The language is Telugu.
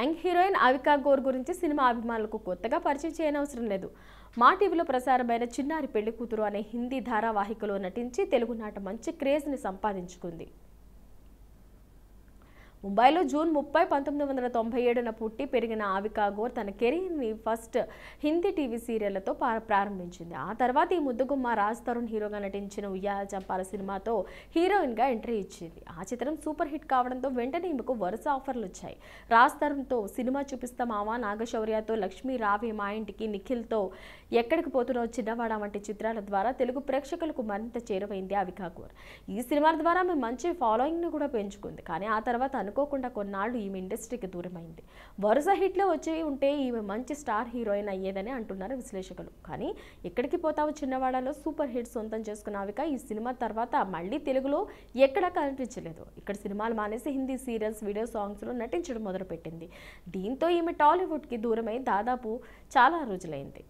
యంగ్ హీరోయిన్ అవికా గోర్ గురించి సినిమా అభిమానులకు కొత్తగా పరిచయం చేయనవసరం లేదు మా టీవీలో ప్రసారమైన చిన్నారి పెళ్లి కూతురు అనే హిందీ ధారావాహికలో నటించి తెలుగునాట మంచి క్రేజ్ని సంపాదించుకుంది ముంబైలో జూన్ ముప్పై పంతొమ్మిది వందల తొంభై ఏడున పుట్టి పెరిగిన ఆవికా తన కెరీర్ని ఫస్ట్ హిందీ టీవీ సీరియళ్లతో ప్రారంభించింది ఆ తర్వాత ఈ ముద్దుగుమ్మ రాజ్ తరుణ్ హీరోగా నటించిన ఉయ్యాల చంపాల సినిమాతో హీరోయిన్గా ఎంట్రీ ఇచ్చింది ఆ చిత్రం సూపర్ హిట్ కావడంతో వెంటనే ఈమెకు వరుస ఆఫర్లు వచ్చాయి రాజ్ తరుణ్తో సినిమా చూపిస్తా నాగశౌర్యతో లక్ష్మీ రావి మా ఇంటికి నిఖిల్తో ఎక్కడికి పోతున్నావు చిన్నవాడ వంటి చిత్రాల ద్వారా తెలుగు ప్రేక్షకులకు మరింత చేరువైంది ఆవికా ఈ సినిమాల ద్వారా ఆమె మంచి ఫాలోయింగ్ను కూడా పెంచుకుంది కానీ ఆ తర్వాత అనుకోకుండా కొన్నాళ్ళు ఈమె ఇండస్ట్రీకి దూరమైంది వరుస హిట్లో వచ్చి ఉంటే ఈమె మంచి స్టార్ హీరోయిన్ అయ్యేదని అంటున్నారు విశ్లేషకులు కానీ ఎక్కడికి పోతావు చిన్నవాడలో సూపర్ హిట్ సొంతం చేసుకున్నావిక ఈ సినిమా తర్వాత మళ్ళీ తెలుగులో ఎక్కడా కనిపించలేదు ఇక్కడ సినిమాలు మానేసి హిందీ సీరియల్స్ వీడియో సాంగ్స్లో నటించడం మొదలుపెట్టింది దీంతో ఈమె టాలీవుడ్కి దూరమై దాదాపు చాలా రోజులైంది